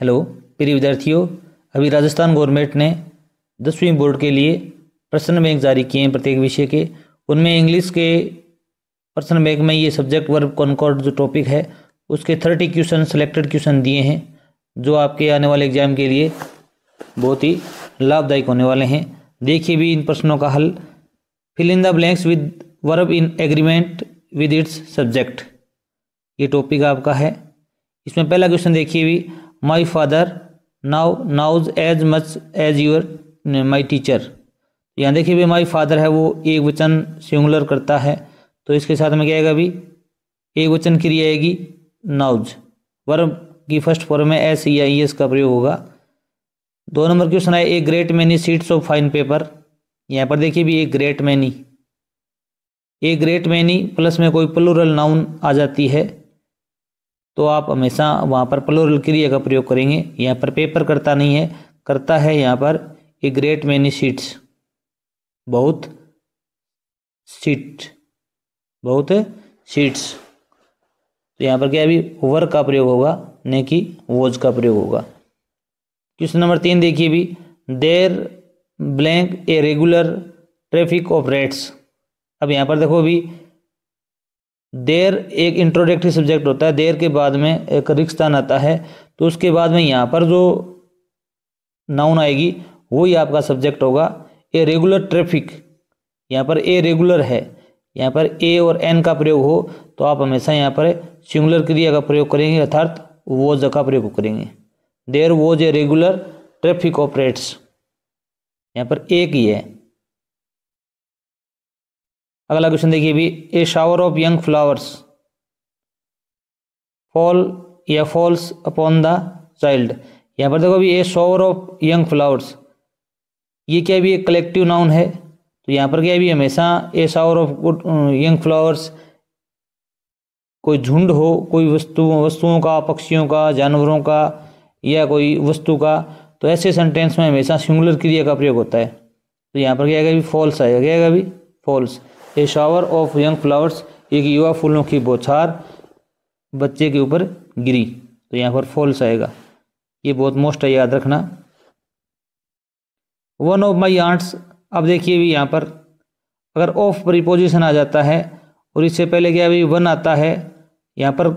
hello प्रिय विद्यार्थियों अभी राजस्थान गवर्नमेंट ने दसवीं बोर्ड के लिए प्रश्न बैंक जारी किए हैं प्रत्येक विषय के उनमें इंग्लिश के प्रश्न बैंक में ये सब्जेक्ट वर्ब कॉनकॉर्ड जो टॉपिक है उसके थर्टी क्वेश्चन सेलेक्टेड क्वेश्चन दिए हैं जो आपके आने वाले एग्जाम के लिए बहुत ही लाभदायक होने वाले हैं देखिए भी इन प्रश्नों का हल fill in the blanks with verb in agreement with its subject ये टॉपिक आपका है इसमें पहला क्वेश्चन देखिए भी my father now knows as much as your my teacher तो यहाँ देखिए भाई माई फादर है वो एक वचन सिंगुलर करता है तो इसके साथ में क्या आएगा अभी एक वचन क्रिया आएगी नाउज वर्म की फर्स्ट फॉर्म में एस या ई एस का प्रयोग होगा दो नंबर क्वेश्चन आए a great many sheets of fine paper यहाँ पर देखिए भी a great many a great many plus में कोई प्लूरल नाउन आ जाती है तो आप हमेशा वहाँ पर प्लोरल क्रिया का प्रयोग करेंगे यहाँ पर पेपर करता नहीं है करता है यहाँ पर ए ग्रेट मैनी सीट्स बहुत सीट बहुत सीट्स तो यहाँ पर क्या अभी वर्क का प्रयोग होगा न कि वोज का प्रयोग होगा क्वेश्चन नंबर तीन देखिए भी there blank a regular traffic of rates अब यहाँ पर देखो अभी देर एक इंट्रोडक्टरी सब्जेक्ट होता है देर के बाद में एक रिक्सतान आता है तो उसके बाद में यहाँ पर जो नाउन आएगी वही आपका सब्जेक्ट होगा ए रेगुलर ट्रैफिक यहाँ पर ए रेगुलर है यहाँ पर ए और एन का प्रयोग हो तो आप हमेशा यहाँ पर सिंगुलर क्रिया का प्रयोग करेंगे अर्थात वोज का प्रयोग करेंगे there was a regular traffic operates यहाँ पर एक ही है अगला क्वेश्चन देखिए भी a shower of young flowers fall या फॉल्स अपॉन द चाइल्ड यहाँ पर देखो अभी a shower of young flowers ये क्या भी एक कलेक्टिव नाउन है तो यहाँ पर क्या भी हमेशा a shower of good young flowers कोई झुंड हो कोई वस्तु वस्तुओं का पक्षियों का जानवरों का या कोई वस्तु का तो ऐसे सेंटेंस में हमेशा सिंगुलर क्रिया का प्रयोग होता है तो यहाँ पर क्या आएगा भी फॉल्स आएगा क्या आएगा भी falls a shower of young flowers एक युवा फूलों की बौछार बच्चे के ऊपर गिरी तो यहाँ पर फॉल्स आएगा ये बहुत मोस्ट है याद रखना वन ऑफ माई आर्ट्स अब देखिए भी यहाँ पर अगर ऑफ प्रीपोजिशन आ जाता है और इससे पहले क्या अभी वन आता है यहाँ पर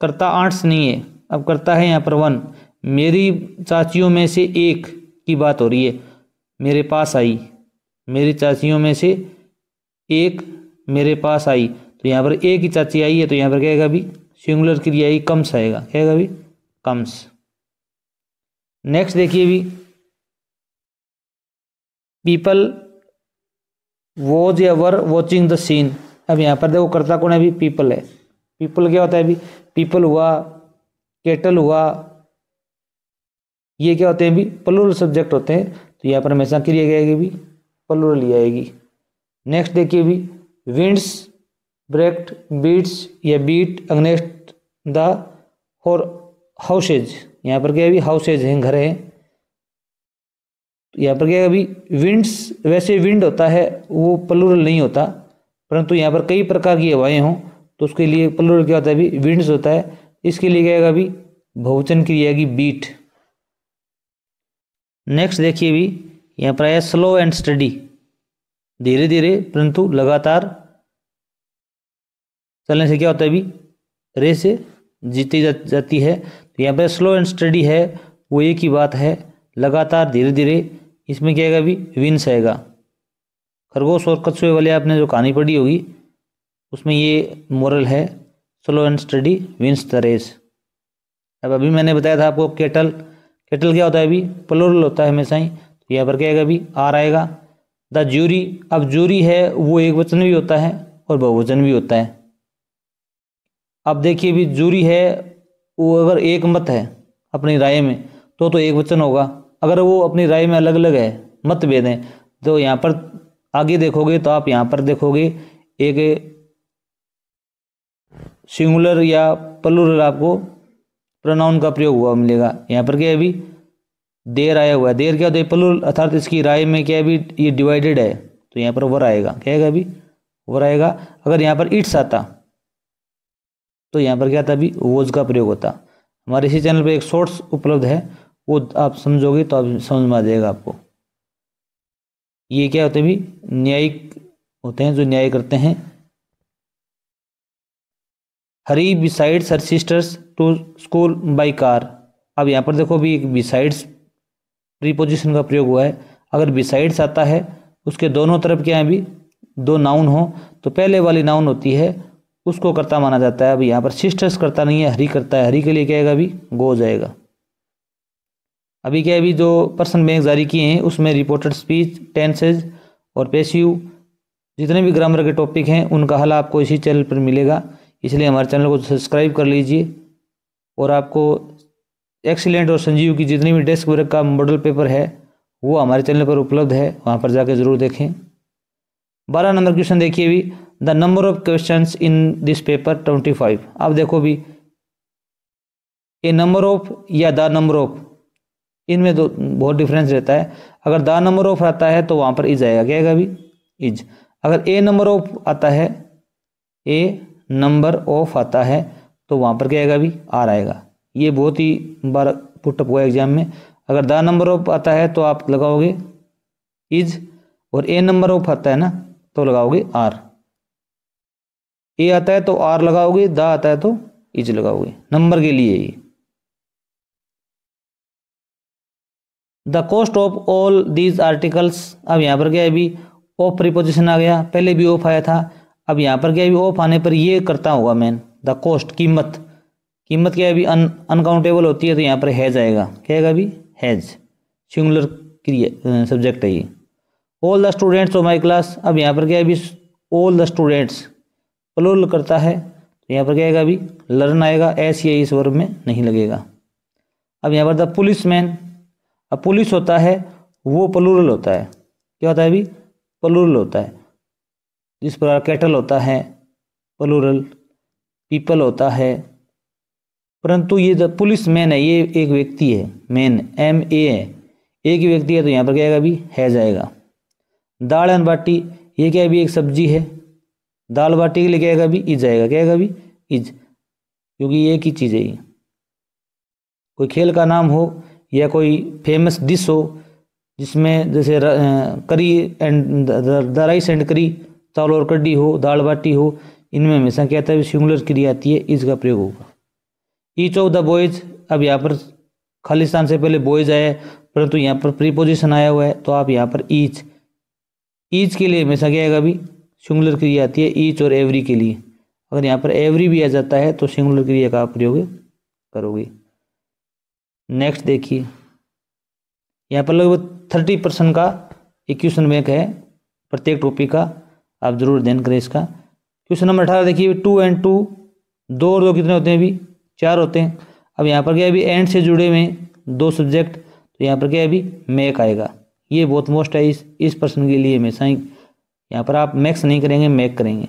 करता आर्ट्स नहीं है अब करता है यहाँ पर वन मेरी चाचियों में से एक की बात हो रही है मेरे पास आई मेरी चाचियों में से एक मेरे पास आई तो यहाँ पर एक ही चाची आई है तो यहाँ पर कहेगा अभी सिंगुलर क्रिया ही कम्स आएगा कहेगा अभी कम्स नेक्स्ट देखिए भी पीपल वॉज या वर वॉचिंग द सीन अब यहाँ पर देखो करता कौन है अभी पीपल है पीपल क्या होता है अभी पीपल हुआ केटल हुआ ये क्या होते हैं अभी प्लूरल सब्जेक्ट होते हैं तो यहाँ पर हमेशा क्रिया क्या आएगी अभी प्लूरल ही आएगी नेक्स्ट देखिए भी विंड्स ब्रेक्ट बीट्स या बीट अग्नेस्ट द और हाउसेज यहाँ पर क्या अभी हाउसेज हैं घर हैं यहाँ पर क्या अभी विंड्स वैसे विंड होता है वो पलूरल नहीं होता परंतु यहाँ पर कई प्रकार की हवाएं हों तो उसके लिए पलूरल क्या होता है अभी विंड्स होता है इसके लिए क्या अभी बहुवचन की जाएगी बीट नेक्स्ट देखिए भी यहाँ पर आया स्लो एंड स्टडी धीरे धीरे परंतु लगातार चलने से क्या होता है अभी रेस जीती जा, जाती है तो यहाँ पर स्लो एंड स्टडी है वो एक ही बात है लगातार धीरे धीरे इसमें क्या आएगा अभी विंस आएगा खरगोश और कछुए वाले आपने जो कहानी पढ़ी होगी उसमें ये मोरल है slow and steady wins the race अब अभी मैंने बताया था आपको केटल केटल क्या होता है अभी प्लोरल होता है हमेशा ही तो यहाँ पर क्या आएगा अभी आर आएगा द जूरी अब जूरी है वो एक वचन भी होता है और बहुवचन भी होता है अब देखिए भी जूरी है वो अगर एक मत है अपनी राय में तो तो एक वचन होगा अगर वो अपनी राय में अलग अलग है मतभेद हैं तो यहाँ पर आगे देखोगे तो आप यहाँ पर देखोगे एक सिंगुलर या पलुरल आपको प्रोनाउन का प्रयोग हुआ मिलेगा यहाँ पर क्या है अभी देर आया हुआ है देर क्या होता है पलुल अर्थात इसकी राय में क्या अभी ये डिवाइडेड है तो यहाँ पर वर आएगा क्या अभी वर आएगा अगर यहाँ पर इट्स आता तो यहाँ पर क्या था अभी वोज का प्रयोग होता हमारे इसी चैनल पर एक शॉर्ट्स उपलब्ध है वो आप समझोगे तो आप समझ में आ जाएगा आपको ये क्या होते भी न्यायिक होते हैं जो न्याय करते हैं Hari besides her sisters to school by car अब यहाँ पर देखो भी बिसाइड्स प्रीपोजिशन का प्रयोग हुआ है अगर बिसाइड्स आता है उसके दोनों तरफ क्या है अभी दो नाउन हो तो पहले वाली नाउन होती है उसको करता माना जाता है अभी यहाँ पर सिस्टर्स करता नहीं है हरी करता है हरी के लिए क्या अभी गो जाएगा अभी क्या अभी जो पर्सन बैंक जारी किए हैं उसमें रिपोर्टेड स्पीच टेंसेज और पेशिव जितने भी ग्रामर के टॉपिक हैं उनका हल आपको इसी चैनल पर मिलेगा इसलिए हमारे चैनल को सब्सक्राइब कर लीजिए और आपको एक्सीलेंट और संजीव की जितनी भी डेस्क वर्क का मॉडल पेपर है वो हमारे चैनल पर उपलब्ध है वहाँ पर जाकर जरूर देखें बारह नंबर क्वेश्चन देखिए भी the number of question in this paper twenty five आप देखो भी ए नंबर ऑफ या द नंबर ऑफ इनमें दो बहुत डिफरेंस रहता है अगर द नंबर ऑफ आता है तो वहाँ पर इज आएगा क्या आएगा अभी इज अगर ए नंबर ऑफ आता है ए नंबर ऑफ आता है तो वहाँ पर क्या आएगा अभी आर आएगा ये बहुत ही बार पुटअप हुआ एग्जाम में अगर द नंबर ऑफ आता है तो आप लगाओगे इज और ए नंबर ऑफ आता है ना तो लगाओगे आर ए आता है तो आर लगाओगे द आता है तो इज लगाओगे नंबर के लिए ही the cost of all these articles अब यहां पर क्या अभी ऑफ प्रिपोजिशन आ गया पहले भी ऑफ आया था अब यहां पर क्या ऑफ आने पर ये करता होगा मैन द कॉस्ट कीमत कीमत क्या है अभी अन अनकाउंटेबल होती है तो यहाँ पर हैज आएगा क्या आएगा अभी हैज सिंगुलर क्रिया सब्जेक्ट है ये all the students of my class अब यहाँ पर क्या है अभी ऑल द स्टूडेंट्स प्लोल करता है तो यहाँ पर क्या आएगा अभी लर्न आएगा एस ये इस वर्ग में नहीं लगेगा अब यहाँ पर द पुलिस मैन अब पुलिस होता है वो प्लूरल होता है क्या होता है अभी प्लूरल होता है जिस प्रकार कैटल होता है प्लूरल पीपल होता है परंतु ये जो पुलिस मैन है ये एक व्यक्ति है मैन एम ए है एक व्यक्ति है तो यहाँ पर क्या आएगा अभी है जाएगा दाल एंड बाटी ये क्या अभी एक सब्जी है दाल बाटी के लिए क्या आएगा अभी इज आएगा क्या आएगा अभी इज क्योंकि ये एक ही चीज़ है कोई खेल का नाम हो या कोई फेमस डिश हो जिसमें जैसे करी एंड द राइस एंड करी चावल और कड्डी हो दाल बाटी हो इनमें हमेशा क्या आता है सिंगुलर क्रिया आती है इसका प्रयोग होगा ईच ऑफ द बॉयज अब यहाँ पर खालिस्तान से पहले बॉयज आया परंतु यहाँ पर प्रीपोजिशन आया हुआ है तो आप यहाँ पर ईच ईच के लिए हमेशा क्या आएगा अभी सिंगुलर क्रिया आती है ईच और एवरी के लिए अगर यहाँ पर एवरी भी आ जाता है तो सिंगुलर क्रिया का प्रयोग करोगे नेक्स्ट देखिए यहाँ पर लगभग थर्टी परसेंट का इक्वेशन बैंक है प्रत्येक टॉपिक का आप जरूर ध्यान करें इसका क्वेश्चन नंबर अठारह देखिए टू एंड टू दो और दो कितने होते हैं अभी चार होते हैं अब यहाँ पर क्या अभी एंड से जुड़े हुए दो सब्जेक्ट तो यहाँ पर क्या अभी मैक आएगा ये बहुत मोस्ट है इस इस प्रश्न के लिए हमेशा ही यहाँ पर आप मैक्स नहीं करेंगे मैक करेंगे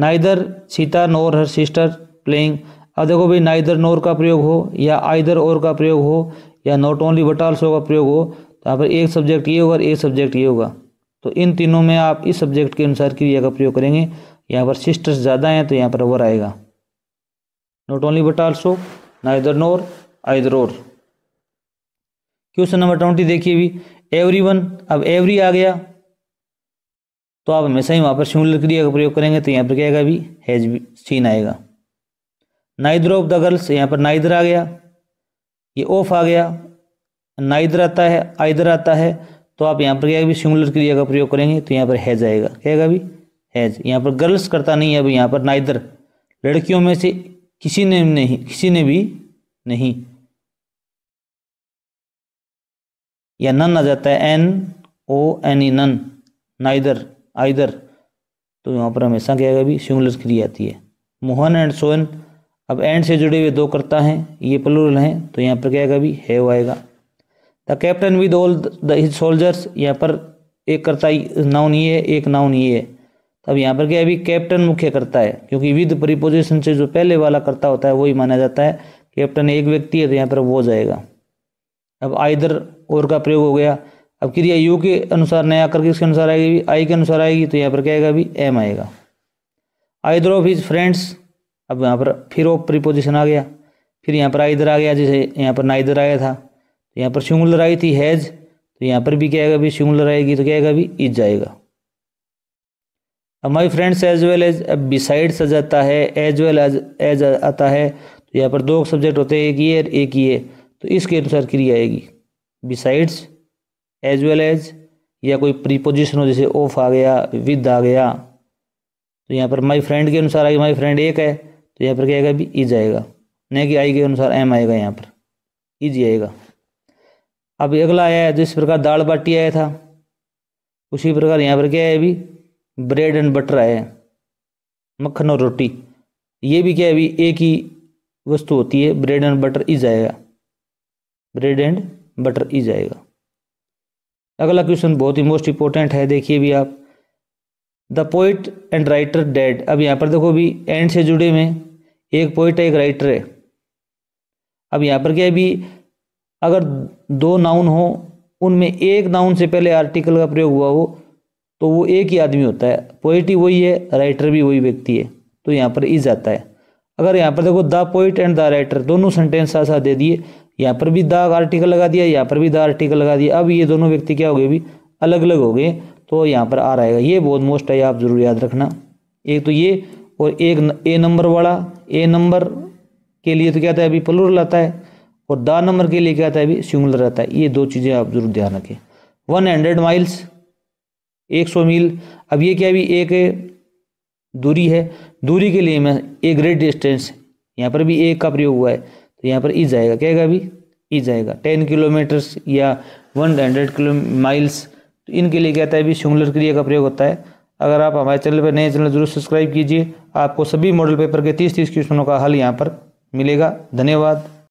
neither Sita nor her sister playing अब देखो भाई नाइदर नोर का प्रयोग हो या आइदर और का प्रयोग हो या नॉट ओनली बट ऑल्सो का प्रयोग हो तो यहाँ पर एक सब्जेक्ट ये होगा और एक सब्जेक्ट ये होगा तो इन तीनों में आप इस सब्जेक्ट के अनुसार क्रिया का प्रयोग करेंगे यहाँ पर सिस्टर्स ज़्यादा हैं तो यहाँ पर ओवर आएगा not only but also neither nor either और क्वेश्चन नंबर ट्वेंटी देखिए भी एवरी वन अब एवरी आ गया तो आप हमेशा ही वहाँ पर सिमुलर क्रिया का प्रयोग करेंगे तो यहाँ पर क्या आएगा भी हैज भी सीन आएगा नाइदर ऑफ द गर्ल्स यहाँ पर नाइदर आ गया ये ऑफ आ गया नाइदर आता है आइदर आता है तो आप यहाँ पर क्या भी सिमुलर क्रिया का प्रयोग करेंगे तो यहाँ पर हैज आएगा क्या भी हैज यहाँ पर गर्ल्स करता नहीं है अब यहाँ पर नाइदर लड़कियों में से किसी ने नहीं किसी ने भी नहीं या नन आ जाता है N O N E none neither either तो यहाँ पर हमेशा क्या भी सिंगुलर क्रिया आती है मोहन एंड सोहन अब एंड से जुड़े हुए दो करता है ये प्लूरल हैं तो यहाँ पर क्या भी हैव आएगा the captain with all the his soldiers यहाँ पर एक करता नाउन ये है एक नाउन ये है अब यहाँ पर क्या अभी कैप्टन मुख्य करता है क्योंकि विद प्रीपोजिशन से जो पहले वाला करता होता है वही माना जाता है कैप्टन एक व्यक्ति है तो यहाँ पर वो जाएगा अब आइदर और का प्रयोग हो गया अब क्रिया यू के अनुसार नया करके इसके अनुसार आएगी आई के अनुसार आएगी तो यहाँ पर क्या आएगा अभी एम आएगा आइदर ऑफ हिज फ्रेंड्स अब यहाँ पर फिर ऑफ प्रीपोजिशन आ गया फिर यहाँ पर आइदर आ गया जैसे यहाँ पर नाइदर आया था तो यहाँ पर शिंगुलर आई थी हैज तो यहाँ पर भी क्या आएगा अभी शिंगुलर आएगी तो क्या आएगा अभी इज जाएगा my friends as well as अब बिसाइड्स आता है एज वेल एज एज आता है तो यहाँ पर दो सब्जेक्ट होते हैं एक ये एक ये तो इसके अनुसार क्रिया आएगी बिसाइड्स एज वेल एज या कोई प्रीपोजिशन हो जैसे ऑफ आ गया विद आ गया तो यहाँ पर माई फ्रेंड के अनुसार आएगी माई फ्रेंड एक है तो यहाँ पर क्या आएगा अभी इज आएगा न कि आई के अनुसार एम आएगा यहाँ पर इज आएगा अब अगला आया है जिस प्रकार दाल बाटी आया था उसी प्रकार यहाँ पर क्या है अभी ब्रेड एंड बटर आया है मक्खन और रोटी ये भी क्या है अभी एक ही वस्तु होती है ब्रेड एंड बटर इज आएगा ब्रेड एंड बटर इज आएगा अगला क्वेश्चन बहुत ही मोस्ट इंपॉर्टेंट है देखिए भी आप the poet and writer dead अब यहाँ पर देखो अभी एंड से जुड़े हुए एक पोइट है एक राइटर है अब यहाँ पर क्या है अभी अगर दो नाउन हो उनमें एक नाउन से पहले आर्टिकल का प्रयोग हुआ हो तो वो एक ही आदमी होता है पोइट ही वही है राइटर भी वही व्यक्ति है तो यहाँ पर इज आता है अगर यहाँ पर देखो the poet and the writer दोनों सेंटेंस साथ साथ दे दिए यहाँ पर भी द आर्टिकल लगा दिया यहाँ पर भी द आर्टिकल लगा दिया अब ये दोनों व्यक्ति क्या हो गए अभी अलग अलग हो गए तो यहाँ पर आ रहेगा ये बहुत मोस्ट है आप ज़रूर याद रखना एक तो ये और एक ए नंबर वाला ए नंबर के लिए तो क्या था है अभी पलूर लाता है और द नंबर के लिए क्या था है अभी सिंगुलर रहता है ये दो चीज़ें आप ज़रूर ध्यान रखें वन हंड्रेड माइल्स एक सौ मील अब ये क्या भी एक दूरी है दूरी के लिए मैं ए ग्रेट डिस्टेंस यहाँ पर भी एक का प्रयोग हुआ है तो यहाँ पर ई e जाएगा क्या अभी ई e जाएगा टेन किलोमीटर्स या वन हंड्रेड किलो माइल्स तो इनके लिए क्या है भी शुंगलर क्रिया का प्रयोग होता है अगर आप हमारे चैनल पर नए चैनल जरूर सब्सक्राइब कीजिए आपको सभी मॉडल पेपर के तीस तीस क्वेश्चनों का हल यहाँ पर मिलेगा धन्यवाद